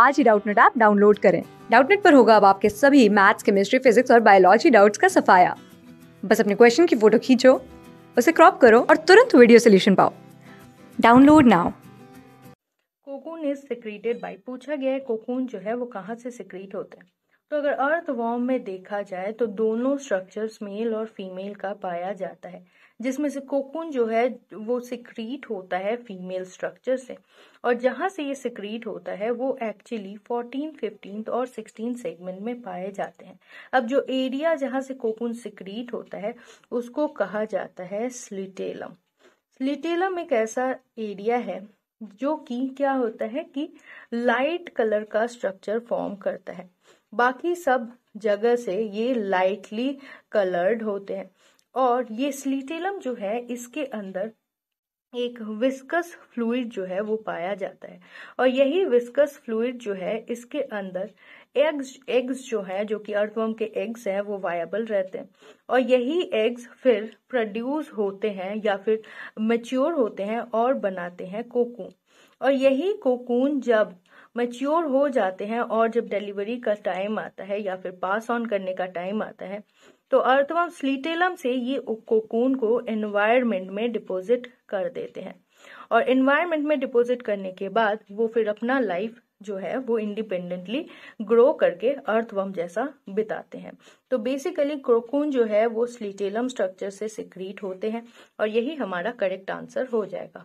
आज ही Doubtnut app download करें डाउटनेट पर होगा अब आपके सभी मैथ्स केमिस्ट्री फिजिक्स और बायोलॉजी डाउट्स का सफाया बस अपने क्वेश्चन की फोटो खींचो उसे क्रॉप करो और तुरंत वीडियो सोल्यूशन पाओ download now cocoon is secreted by पूछा गया है कोकून जो है वो कहाँ से सिक्रीट होते हैं तो अगर अर्थ वॉर्म में देखा जाए तो दोनों स्ट्रक्चर्स मेल और फीमेल का पाया जाता है जिसमें से कोकुन जो है वो सिक्रीट होता है फीमेल स्ट्रक्चर से और जहां से ये सिक्रीट होता है वो एक्चुअली फोर्टीन फिफ्टीन और सिक्सटीन सेगमेंट में पाए जाते हैं अब जो एरिया जहां से कोकुन सिक्रीट होता है उसको कहा जाता है स्लिटेलम स्लिटेलम एक ऐसा एरिया है जो कि क्या होता है कि लाइट कलर का स्ट्रक्चर फॉर्म करता है बाकी सब जगह से ये लाइटली कलर्ड होते हैं और ये स्लीटेलम जो है इसके अंदर एक विस्कस फ्लूड जो है वो पाया जाता है और यही विस्कस फ्लूड जो है इसके अंदर एग्स एग्स जो है जो कि अर्थवर्म के एग्स हैं वो वायबल रहते हैं और यही एग्स फिर प्रोड्यूस होते हैं या फिर मेच्योर होते हैं और बनाते हैं कोकून और यही कोकून जब मच्योर हो जाते हैं और जब डिलीवरी का टाइम आता है या फिर पास ऑन करने का टाइम आता है तो अर्थवम स्लीटेलम से ये कोकून को एनवायरमेंट में डिपॉजिट कर देते हैं और एनवायरमेंट में डिपॉजिट करने के बाद वो फिर अपना लाइफ जो है वो इंडिपेंडेंटली ग्रो करके अर्थवम जैसा बिताते हैं तो बेसिकली क्रोकून जो है वो स्लीटेलम स्ट्रक्चर से सिक्रीट होते हैं और यही हमारा करेक्ट आंसर हो जाएगा